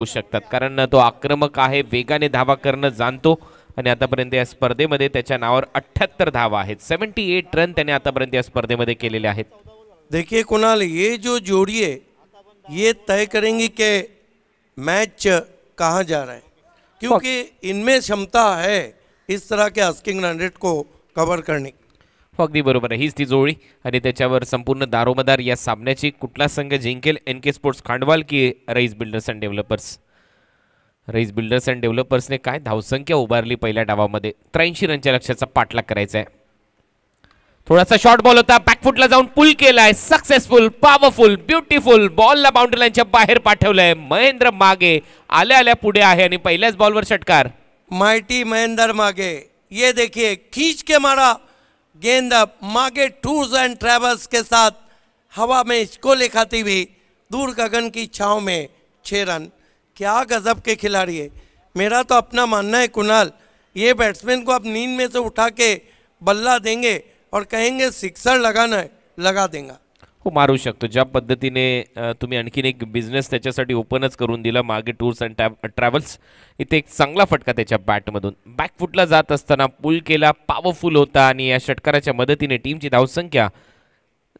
होऊ शकतात कारण तो आक्रमक आहे वेगाने धावा करणं जाणतो आणि आतापर्यंत या स्पर्धेमध्ये त्याच्या नावावर अठ्ठ्याहत्तर धावा आहेत सेवन्टी एट रन त्याने आतापर्यंत या स्पर्धेमध्ये केलेले आहेत देखिए कुणाल ये जो जोड़ी आहे ये तय करेंगी के मॅच कहाँ जा रहा है क्योंकि इनमें क्षमता है इस तरह के आस्किंग हंड्रेड को कवर करने की हो अगदी बरोबर आहे हीच ती जोळी आणि त्याच्यावर संपूर्ण दारोमदार या सामन्याची कुठला संघ जिंकेल एन के स्पोर्ट्स खांडवाल की Raees builders and developers Raees builders and डेव्हलपर्सने काय धावसंख्या उभारली पहिल्या डावामध्ये त्र्याऐंशी रनच्या लक्ष्याचा पाठलाग करायचा आहे थोडासा शॉर्ट बॉल होता बॅकफुटला जाऊन पुल केलाय सक्सेसफुल पॉवरफुल ब्युटिफुल बॉलला बाउंड्री लाईनच्या बाहेर पाठवलंय महेंद्र मागे आल्या आल्या पुढे आहे आणि पहिल्याच बॉलवर षटकार मायटी महेंद्र मागे ये देखिए खींच के मारा गेंद मागे टूर्स एंड ट्रेवल्स के साथ हवा में इसको लिखाती हुई दूर गगन की छाँव में छः रन क्या गजब के खिलाड़ी है मेरा तो अपना मानना है कुणाल ये बैट्समैन को आप नींद में से उठा के बल्ला देंगे और कहेंगे सिक्सर लगाना है लगा देंगे मारू शकतो ज्या पद्धतीने तुम्ही आणखीन एक बिझनेस त्याच्यासाठी ओपनच करून दिला मागे टूर्स अँड टॅब ट्रॅव्हल्स इथे एक चांगला फटका त्याच्या बॅटमधून बॅकफुटला जात असताना पूल केला पॉवरफुल होता आणि या षटकाराच्या मदतीने टीमची धावसंख्या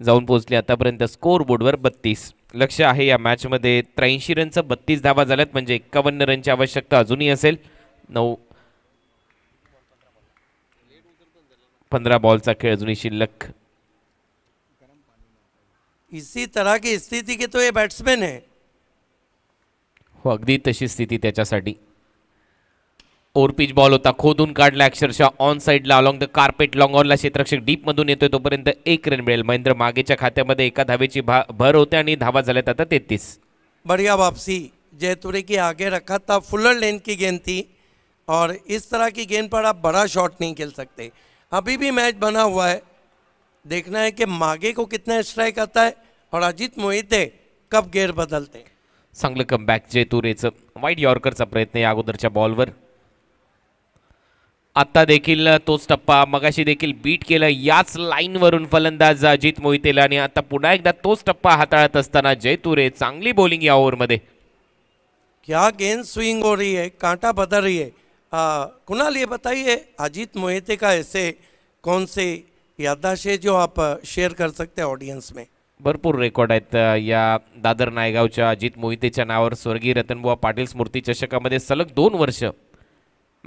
जाऊन पोहोचली आतापर्यंत स्कोर बोर्डवर बत्तीस लक्ष आहे या मॅचमध्ये त्र्याऐंशी रनचं बत्तीस धावा झाल्यात म्हणजे एक्कावन्न रनची आवश्यकता अजूनही असेल नऊ पंधरा बॉलचा खेळ अजूनही शिल्लक इसी तरह की स्थिति के तो ये बैट्समैन है हो अगदी तशी स्थिती त्याच्यासाठी ओरपीच पिच बॉल होता खोदून काढला अक्षरशः ऑन साईडला अलॉंग द कार्पेट लॉंग ऑनला क्षेत्रक्षक डीपमधून येतोय तोपर्यंत एक रन मिळेल महेंद्र मागेच्या खात्यामध्ये एका धावेची भर होते आणि धावा झाल्यात आता तेहतीस बढ़िया वापसी जयतुरे की आगे रखा था फुलर लेन की गेंद थी और इस तरह की गेंद पर आप बड़ा शॉट नहीं खेल सकते अभी भी मैच बना हुआ है देखना है कि मागे को कितना स्ट्राइक आता है और अजित मोहिते कब गेर बदलते चांगलं कम बॅक जयतुरेचं वाईट यॉर्करचा प्रयत्न या अगोदरच्या बॉलवर आता देखील तोच टप्पा मगाशी देखील बीट केला याच लाईनवरून फलंदाज अजित मोहितेला आणि आता पुन्हा एकदा तोच टप्पा हाताळत असताना जयतुरे चांगली बॉलिंग या ओव्हरमध्ये क्या गेंद स्विंग हो रही है कांटा बदल रही है कुणाल ये बताइए अजित मोहिते का ऐसे कौन से यादाशे जो आप शेअर कर सकते ऑडियन्स में भरपूर रेकॉर्ड आहेत या दादर नायगावच्या अजित मोहितेच्या नावावर स्वर्गीय रतनबुवा पाटील स्मृती चषकामध्ये सलग दोन वर्ष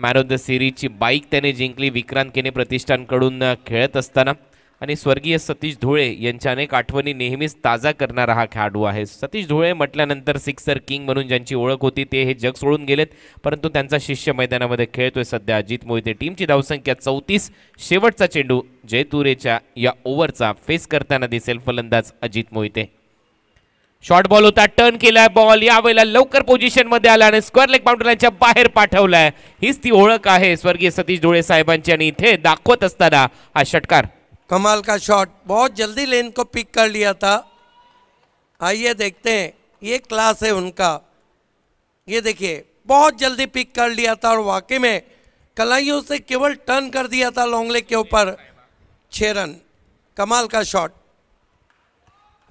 मॅन ऑफ द सिरीजची बाईक त्याने जिंकली विक्रांत केने प्रतिष्ठानकडून खेळत असताना आणि स्वर्गीय सतीश धुळे यांच्या अनेक आठवणी नेहमीच ताजा करणारा हा खेळाडू आहे सतीश धुळे म्हटल्यानंतर सिक्सर किंग म्हणून ज्यांची ओळख होती ते हे जग सोडून गेलेत परंतु त्यांचा शिष्य मैदानामध्ये खेळतोय सध्या अजित मोहिते टीमची धावसंख्या चौतीस शेवटचा चेंडू जयतुरेच्या या ओव्हरचा फेस करताना दिसेल फलंदाज अजित मोहिते शॉर्ट बॉल होता टर्न केलाय बॉल यावेळेला लवकर पोझिशन मध्ये आला आणि स्क्वेअर लेग बाउंड्रीच्या बाहेर पाठवलाय हीच ती ओळख आहे स्वर्गीय सतीश धुळे साहेबांची आणि इथे दाखवत असताना हा षटकार कमाल का शॉट बहुत जल्दी लेन को पिक कर लिया था आइए देखते हैं ये क्लास है उनका ये देखिए बहुत जल्दी पिक कर लिया था और वाकई में कलाइयों से केवल टर्न कर दिया था लॉन्गले के ऊपर छः रन कमाल का शॉट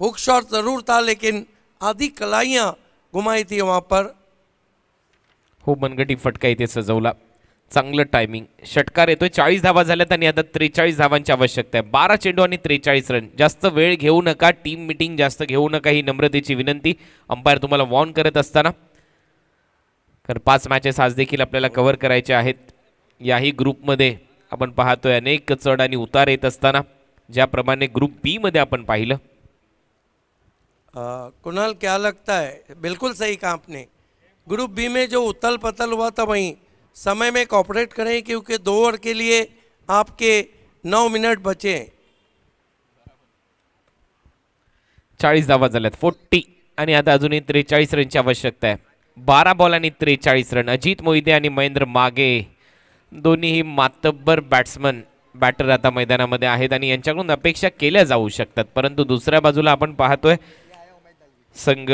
हुक शॉट ज़रूर था लेकिन आधी कलाइयाँ घुमाई थी वहाँ पर हो बनगटी फटकाई थी सजौला चांगलं टायमिंग षटकार येतोय चाळीस धावा झाल्यात आणि आता त्रेचाळीस धावांची आवश्यकता आहे बारा चेंडू आणि त्रेचाळीस रन जास्त वेळ घेऊ नका टीम मिटिंग जास्त घेऊ नका ही नम्रतेची विनंती अंपायर तुम्हाला वॉर्न करत असताना कारण पाच मॅचेस आज देखील आपल्याला कव्हर करायचे आहेत याही ग्रुपमध्ये आपण पाहतोय अनेक चढ आणि उतार येत असताना ज्याप्रमाणे ग्रुप बी मध्ये आपण पाहिलं कुणाल क्या लगता है बिल्कुल सही का आपने ग्रुप बी में जो उतल पतल हुआ था वहीं समय में कॉपरेट करें क्योंकि दो ओवर के लिए आपके नौ मिनट बचे हैं धावा झाल्यात फोर्टी आणि आता अजूनही त्रेचाळीस रनची आवश्यकता आहे बारा बॉल आणि त्रेचाळीस रन अजित मोहिदे आणि महेंद्र मागे दोन्हीही मातब्बर बॅट्समन बॅटर आता मैदानामध्ये आहेत आणि यांच्याकडून अपेक्षा केल्या जाऊ शकतात परंतु दुसऱ्या बाजूला आपण पाहतोय संघ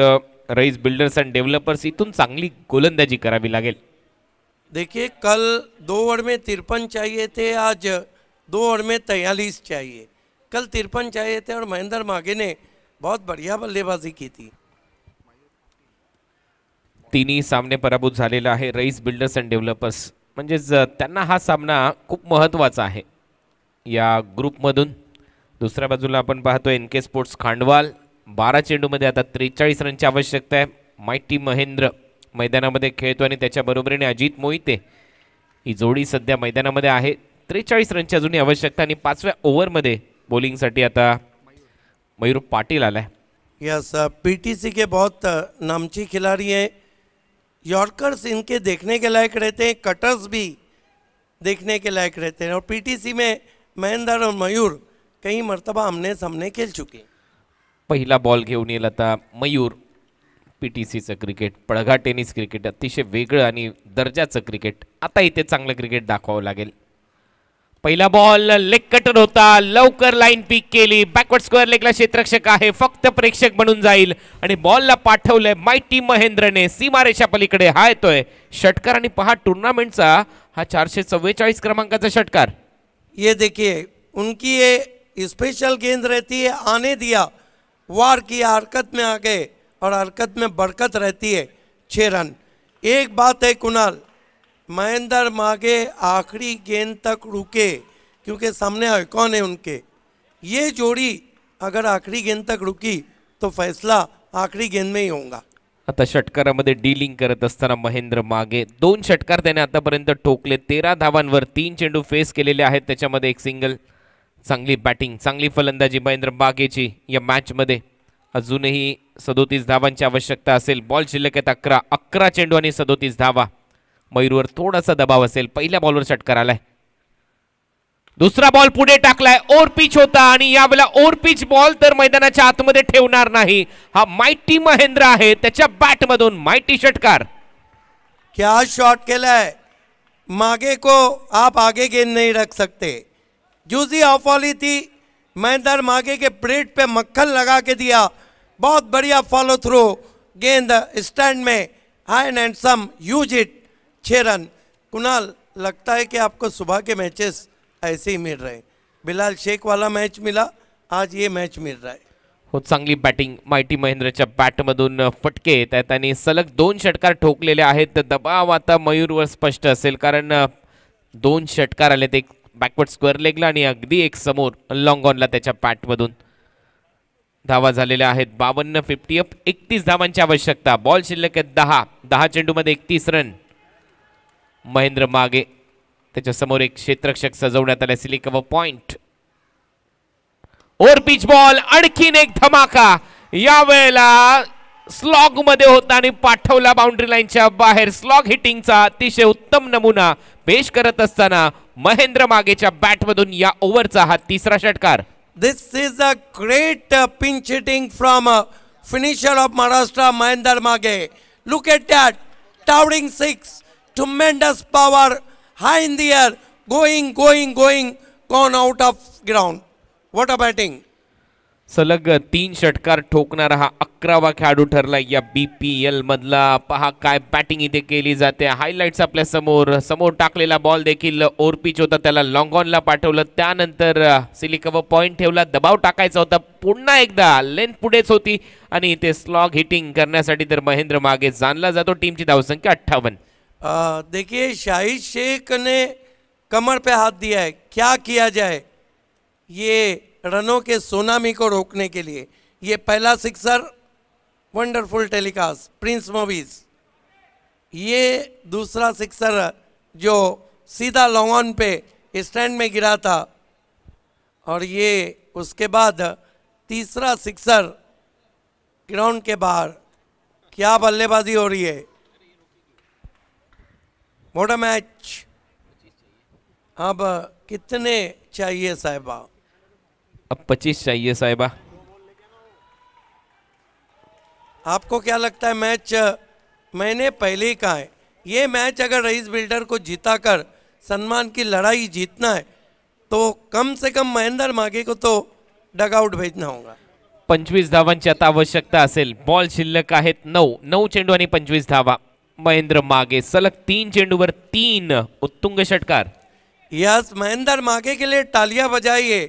रईस बिल्डर्स अँड डेव्हलपर्स इथून चांगली गोलंदाजी करावी लागेल देखिए कल दो ओवर में तिरपन चाहिए थे आज दो ओवर में तैयलीस चाहिए कल तिरपन चाहिए थे और महेंद्र मागे ने बहुत बढ़िया बल्लेबाजी की थी तिन्ही सामने पराभूत झालेला आहे रईस बिल्डर्स अँड डेव्हलपर्स म्हणजेच त्यांना हा सामना खूप महत्त्वाचा आहे या ग्रुप ग्रुपमधून दुसऱ्या बाजूला आपण पाहतो एन के स्पोर्ट्स खांडवाल बारा चेंडूमध्ये आता त्रेचाळीस रनची आवश्यकता आहे टी महेंद्र मैदानामध्ये खेळतो आणि त्याच्याबरोबरीने अजित मोहिते ही जोडी सध्या मैदानामध्ये आहे त्रेचाळीस रनची अजूनही आवश्यकता आणि पाचव्या ओव्हरमध्ये बॉलिंगसाठी आता मयूर पाटील आला पी यस सी के बहुत uh, नामची खिलाड़ी हैं यॉर्कर्स इनके देखने के लायक रहते हैं कटर्स भी देखने के लायक रहते हैं और पीटीसी में महेंद्र और मयूर कई मरतबा आमने सामने खेल चुके पहिला बॉल घेऊन येईल आता मयूर पी टी सीचं क्रिकेट पळघा टेनिस क्रिकेट अतिशय वेगळं आणि दर्जाचं क्रिकेट आता इथे चांगलं क्रिकेट दाखवावं लागेल पहिला बॉल लेग कटर होता लवकर लाईन पिक केली बॅकवर्ड स्क्वेअर लेगला क्षेत्रक्षक आहे फक्त प्रेक्षक बनून जाईल आणि बॉलला पाठवलंय मायटी महेंद्रने सीमारेषा पलीकडे हा येतोय षटकार आणि पहा टुर्नामेंटचा हा चारशे चव्वेचाळीस क्रमांकाचा षटकार ये देखिए उनकी ये स्पेशल गेंद रहती है आने दिया वार की हरकत में आ गए और हरकत में बरकत रहती है छः रन एक बात है कुणाल महेंद्र मागे आखिरी गेंद तक रुके क्योंकि सामने आइकॉन है उनके ये जोड़ी अगर आखिरी गेंद तक रुकी तो फैसला आखिरी गेंद में ही होगा आता षटकारामध्ये डीलिंग करत असताना महेंद्र मागे दोन षटकार त्याने आतापर्यंत टोकले तेरा धावांवर तीन चेंडू फेस केलेले आहेत त्याच्यामध्ये एक सिंगल चांगली बॅटिंग चांगली फलंदाजी महेंद्र मागेची या मॅचमध्ये अजूनही सदोतीस धावांची आवश्यकता असेल बॉल शिल्लक आहेत अकरा अकरा चेंडू आणि सदोतीस धावा मयूरवर थोडासा दबाव असेल पहिल्या बॉलवर षटकार आलाय दुसरा बॉल पुढे टाकलाय ओर पिच होता आणि यावेळेला ओर पिच बॉल तर मैदानाच्या आतमध्ये ठेवणार नाही हा मायटी महेंद्र आहे त्याच्या बॅटमधून मायटी षटकार क्या शॉट केलाय मागे को आप आगे गेंद नाही रख सकते जुजी ऑफ थी महेंद्र मागे के प्लेट पे मक्खन लगा के दिया बहुत बढ़िया फॉलो थ्रू गेंद स्टैंड में high and some use it छः रन कुणाल लगता है कि आपको सुबह के मैचेस ऐसे ही मिल रहे बिलाल शेख वाला मैच मिला आज ये मैच मिल रहा है हो चांगली बॅटिंग मायटी महेंद्रच्या बॅटमधून फटके येत आहेत आणि सलग दोन षटकार ठोकलेले आहेत दबाव आता मयूरवर स्पष्ट असेल कारण दोन षटकार आलेत एक बॅकवर्ड स्क्वेअर लेगला आणि अगदी एक समोर लॉंग ऑनला त्याच्या पॅटमधून धावा झालेल्या आहेत बावन्न फिफ्टी अप एकतीस धावांची आवश्यकता बॉल शिल्लक आहेत दहा दहा चेंडूमध्ये एकतीस रन महेंद्र मागे समोर एक क्षेत्रक्षक सजवण्यात आला सिलिक व पॉइंट ओर पिच बॉल आणखीन एक धमाका या वेळेला स्लॉग मध्ये होता आणि पाठवला बाउंड्री लाईनच्या बाहेर स्लॉग हिटिंगचा अतिशय उत्तम नमुना पेश करत असताना महेंद्र मागेच्या बॅटमधून या ओव्हरचा हा तिसरा षटकार this is a great pinch hitting from finisher of Maharashtra Mahendra Mage look at that towering six tremendous high in there going going going gone out of ground what a batting सलग तीन षटकार ठोकणारा हा अकरावा खेळाडू ठरला या बी पी एल मधला पहा काय बॅटिंग इथे केली जाते हायलाइट्स आपल्या समोर समोर टाकलेला बॉल देखील ओरपीच होता त्याला लॉंगॉनला पाठवलं त्यानंतर सिलिकवर पॉईंट ठेवला दबाव टाकायचा होता पुन्हा एकदा लेंथ पुढेच होती आणि इथे स्लॉग हिटिंग करण्यासाठी तर महेंद्र मागे जाणला जातो टीमची धावसंख्या अठ्ठावन्न देखिए शाहिद शेखने ने कमर पे हात दिया है क्या किया जाए ये रनों के सोनामी को रोकने के लिए ये पहला sixer wonderful telecast prince movies ये दूसरा सिक्सर जो सीधा लॉन्ग ऑन पे स्टैंड में गिरा था और ये उसके बाद तीसरा सिक्सर ग्राउंड के बाहर क्या बल्लेबाजी हो रही है मोटा मैच अब कितने चाहिए साहिबा अब पच्चीस चाहिए साहिबा आपको क्या लगता है मैच मैंने पहले ही कहा है ये मैच अगर रईस बिल्डर को जीता कर की लड़ाई जीतना है तो कम से कम महेंद्र मागे को तो डगआउट भेजना होगा पंचवीस धावान की आवश्यकता असेल बॉल शिल्लक है नौ नौ चेंडू आ पंचवीस धावा महेंद्र मागे सलग तीन चेंडू वर तीन उत्तुंग षटकार यस महेंद्र मागे के लिए टालिया बजाइए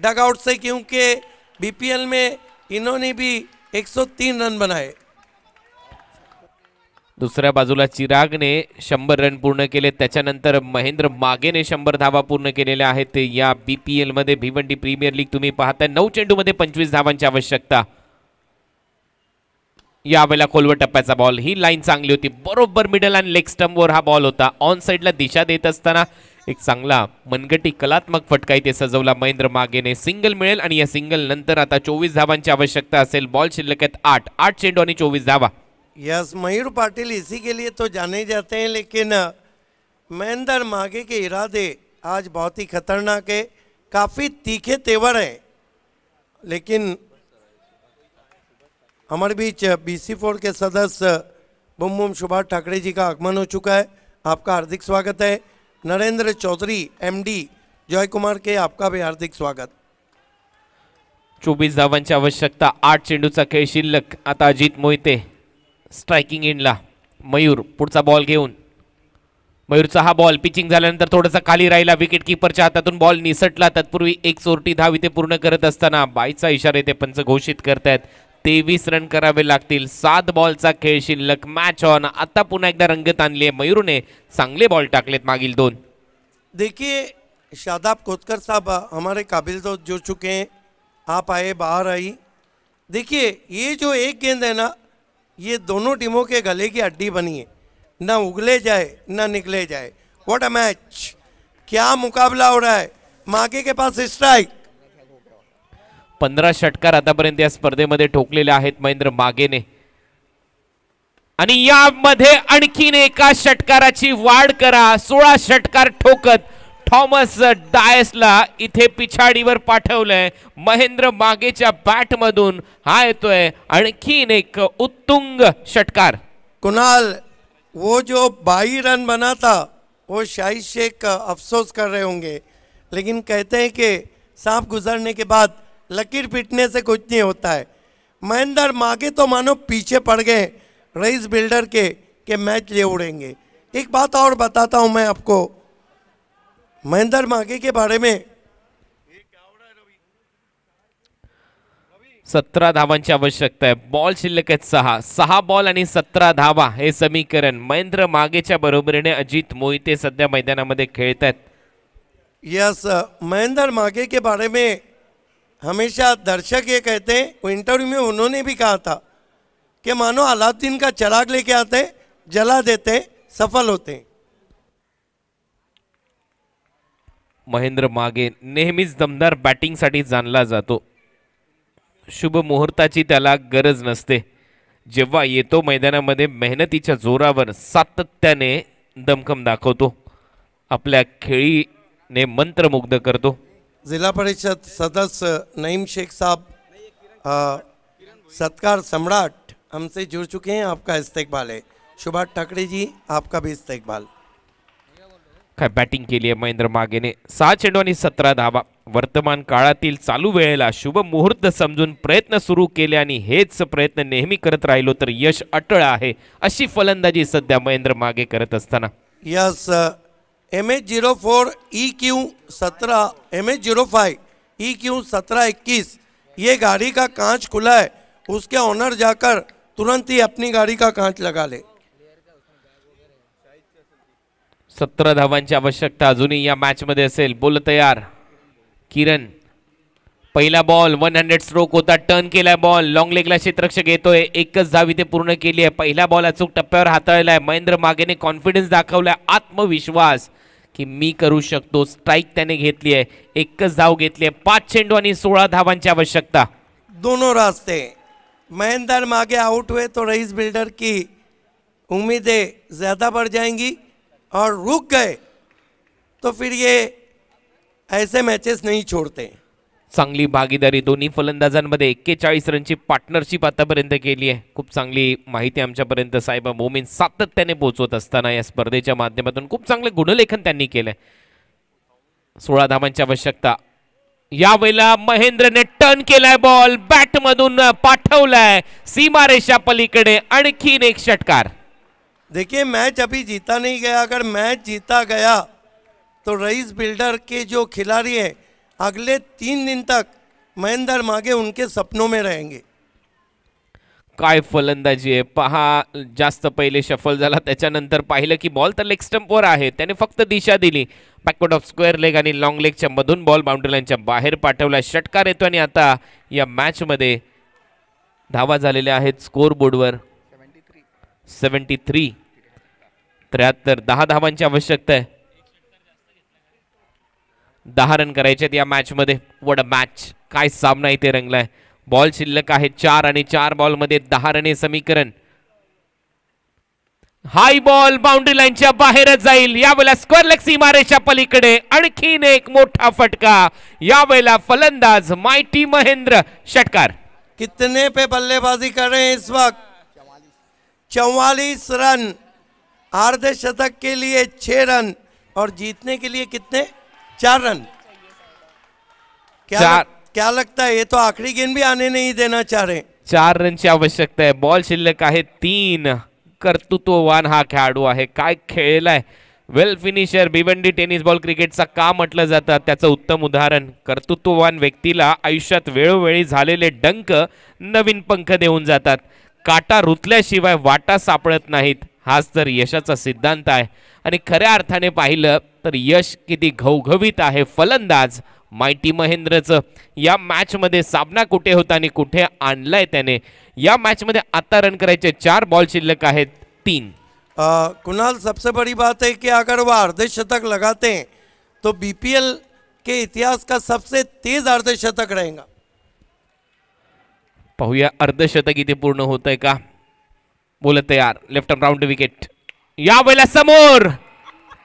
डग डगआउट से क्योंकि बीपीएल में इन्होंने भी 103 रन बनाए दुसऱ्या बाजूला चिरागने शंभर रन पूर्ण केले त्याच्यानंतर महेंद्र मागेने शंभर धावा पूर्ण केलेल्या आहेत या बीपीएल मध्ये भिवंडी प्रीमियर लीग तुम्ही पाहताय नऊ मध्ये पंचवीस धावांची आवश्यकता यावेळेला खोलवर टप्प्याचा बॉल ही लाईन चांगली होती बरोबर मिडल आणि लेग स्टंपवर हा बॉल होता ऑन साइडला दिशा देत असताना एक चांगला मनगटी कलात्मक फटका इथे सजवला महेंद्र मागेने सिंगल मिळेल आणि या सिंगल नंतर आता चोवीस धावांची आवश्यकता असेल बॉल शिल्लक आहेत आठ आठ चेंडू आणि चोवीस धावा यस मयूर पाटील इसी के लिए तो जाने जाते हैं लेकिन महेंद्र मागे के इरादे आज बहुत ही खतरनाक है काफ़ी तीखे तेवर है लेकिन हमारे बीच बीसी फोर के सदस्य बुम बुम सुभाष ठाकरे जी का आगमन हो चुका है आपका हार्दिक स्वागत है नरेंद्र चौधरी एमडी जय कुमार के आपका भी हार्दिक स्वागत चोवीस धावांची आवश्यकता आठ चेंडूचा खेळ शिल्लक आता अजित मोहिते स्ट्रायकिंग इनला मयूर पुढचा बॉल घेऊन मयूरचा हा बॉल पिचिंग झाल्यानंतर थोडासा खाली राहिला विकेट हातातून बॉल निसटला तत्पूर्वी एक चोरटी धाव इथे पूर्ण करत असताना बाईचा इशारा इथे पंच घोषित करतायत तेवीस रन करावे लगते सात बॉल बॉलचा खेल शिल्लक मैच ऑन आता पुनः एक रंगत आणली ने चांगले बॉल टाकलेत मागील दोन देखिए शादाब खोदकर साहब हमारे काबिल दोस्त जुड़ चुके हैं आप आए बाहर आई देखिए ये जो एक गेंद है ना ये दोनों टीमों के गले की हड्डी बनी है ना उगले जाए ना निकले जाए वॉट अ मैच क्या मुकाबला हो रहा है माके के पास स्ट्राइक पंधरा षटकार आतापर्यंत या स्पर्धेमध्ये ठोकलेले आहेत महेंद्र मागेने आणि यामध्ये आणखीन एका षटकाराची वाढ करा सोळा षटकार ठोकत थॉमस डायसला इथे पिछाडीवर पाठवलंय महेंद्र मागेच्या बॅटमधून हा येतोय आणखीन एक उत्तुंग षटकार कुणाल वो जो बाई रन बना वो शाही शेख अफसोस कर रहे होंगे लेकिन कहते हैं कि सांप गुजरने के बाद लकीर पीटने से कुछ नहीं होता है महेंद्र मागे तो मानो पीछे पड़ गए रईस बिल्डर के के मैच ले उड़ेंगे एक बात और बताता हूं मैं आपको महेंद्र मागे के बारे में धावान की आवश्यकता है बॉल शिल्लक है सहा सहा बॉल सत्रह धावा हे समीकरण महेंद्र बरोबरी ने अजित मोहिते मैदान मध्य खेलता है यस महेंद्र मागे के बारे में हमेशा दर्शक ये कहते हैं इंटरव्यू में उन्होंने भी कहा था कि मानो अलाउद्दीन का चराग लेके आते जला देते सफल होते महेंद्र मागे नेहमीच दमदार बॅटिंगसाठी जाणला जातो शुभ मुहूर्ताची त्याला गरज नसते जेव्हा येतो मैदानामध्ये मेहनतीच्या जोरावर सातत्याने दमखम दाखवतो आपल्या खेळीने मंत्रमुग्ध करतो जिला परिषद सदस्य नईम शेख साहब सत्कार सम्राट हमसे जुड़ चुके हैं आपका इस्तेकबाल है सुभाष ठाकरे जी आपका भी इस्तेकबाल काय बॅटिंग केली आहे महेंद्र मागेने सहा चेंडू आणि सतरा धावा वर्तमान काळातील चालू वेळेला शुभ मुहूर्त समजून प्रयत्न सुरू केले आणि हेच प्रयत्न नेहमी करत राहिलो तर यश अटळ आहे अशी फलंदाजी सध्या महेंद्र मागे करत असताना yes M H zero four E Q सत्रह M H zero five E Q सत्रह इक्कीस ये गाड़ी का कांच खुला है उसके ऑनर जाकर तुरंत ही अपनी गाड़ी का कांच लगा ले सत्रह धावान की आवश्यकता अजु या मॅचमध्ये असेल बोल तैयार किरण पहिला बॉल वन हंड्रेड स्ट्रोक होता टर्न केला बॉल लॉंग लेगला क्षेत्रक्षक येतोय एकच धाव इथे पूर्ण केली आहे पहिला बॉल अचूक टप्प्यावर हाताळलाय महेंद्र मागेने कॉन्फिडन्स दाखवलाय आत्मविश्वास की मी करू शकतो स्ट्राईक त्याने घेतली आहे एकच धाव घेतली आहे पाच चेंडू आणि सोळा धावांची आवश्यकता दोनों रास्ते महेंद्र मागे आउट हुए तो रईस बिल्डर की उम्मीदें ज़्यादा बढ़ जाएंगी और रुक गए तो फिर ये ऐसे मैचेस नहीं छोड़ते चांगली भागीदारी दोन्ही फलंदाजांमध्ये एक्केचाळीस रनची पार्टनरशिप आतापर्यंत केली आहे खूप चांगली माहिती आमच्यापर्यंत साहेब मोमीन सातत्याने पोहोचवत असताना या स्पर्धेच्या माध्यमातून खूप चांगलं गुणलेखन त्यांनी केलंय सोळा धावांची आवश्यकता यावेळेला महेंद्रने टर्न केलाय बॉल बॅटमधून पाठवलाय सीमारेषा पलीकडे आणखीन एक षटकार देखिए मॅच अभी जिता नहीं गया अगर मॅच जीता गया तो रईस बिल्डर के जो खिलाड़ी आहे अगले तीन दिन तक महेंद्र मागे उनके सपनों में रहेंगे काय फलंदाजी आहे पहा जास्त पहिले शफल झाला त्याच्यानंतर पाहिलं की बॉल तर लेग स्टंपवर आहे त्याने फक्त दिशा दिली बॅकवर्ड ऑफ स्क्वेअर लेग आणि लॉंग लेगच्या मधून बॉल बाउंड्रीलाईनच्या बाहेर पाठवला षटकार येतो आणि आता या मॅचमध्ये धावा झालेल्या आहेत स्कोर बोर्डवर सेवन्टी थ्री त्र्याहत्तर दहा धावांची आवश्यकता आहे दहा रन करायचे आहेत या मॅचमध्ये वड मॅच काय सामना इथे रंगलाय बॉल शिल्लक आहे चार आणि चार बॉलमध्ये दहा रने समीकरण हाय बॉल बाउंड्री लाईनच्या बाहेरच जाईल यावेळेला स्क्वेअर लेग सीमारेच्या पलीकडे आणखीन एक मोठा फटका यावेळेला फलंदाज मायटी महेंद्र षटकार कितने पे बल्लेबाजी कर रहे हैं इस वक्त चौवालीस रन अर्धशतक शतक के लिए छ रन और जीतने के लिए कितने चार रन क्या चार क्या लगता है ये तो आखिरी गेंद भी आने नहीं देना चाह रहे चार रनची आवश्यकता आहे बॉल शिल्लक आहे तीन कर्तृत्ववान हा खेळाडू आहे काय खेळलाय well finisher Bhiwandi tennis ball क्रिकेटचा का म्हटलं जातं त्याचं उत्तम उदाहरण कर्तृत्ववान व्यक्तीला आयुष्यात वेळोवेळी झालेले डंक नवीन पंख देऊन जातात काटा रुतल्याशिवाय वाटा सापडत नाहीत हाच तर यशाचा सिद्धांत आहे आणि खऱ्या अर्थाने पाहिलं तर यश किती घवघवीत आहे फलंदाज मायटी महेंद्रचं या मॅचमध्ये सामना कुठे होता आणि कुठे आणलाय त्याने या मॅचमध्ये आता रन करायचे चार बॉल शिल्लक आहेत तीन कुणाल सबसे बड़ी बात आहे की अगर वह अर्धशतक लगाते बी तो बीपीएल के इतिहास का सबसे तेज अर्धशतक रहेगा पाहूया अर्धशतक इथे पूर्ण होत आहे का बोल तयार लेफ्ट राउंड विकेट या वेळेला समोर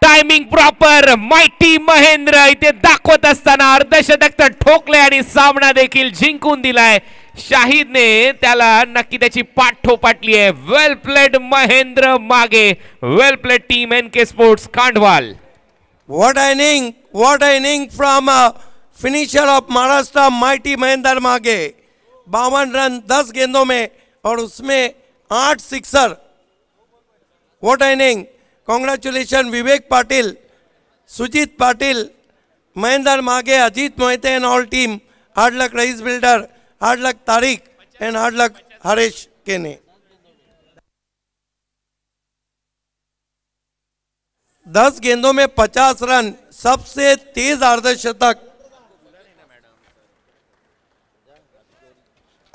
टायमिंग प्रॉपर मायटी महेंद्र इथे दाखवत असताना अर्धशतक तर ठोकले आणि सामना देखील जिंकून दिलाय शाहिदने त्याला नक्की त्याची पाठ ठोपाटली आहे वेल played Mahendra Mage well played team N K sports Kandwal what inning what inning from finisher of Maharashtra mighty Mahendra Mage बावन रन दस गेंदों में और उसमें आठ sixer what inning congratulation Vivek Patil Sujit Patil Mahendra Mage Ajit Mohite and all team hard luck Raees builder hard luck Tariq and hard luck Haresh ने दस गेंदों में पचास रन सबसे तेज अर्धशतक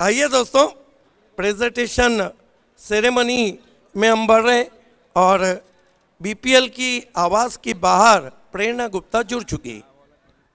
आइए दोस्तों प्रेजेंटेशन सेरेमनी में हम बढ़ रहे और बीपीएल की आवाज़ की बाहर प्रेरणा गुप्ता जुड़ चुकी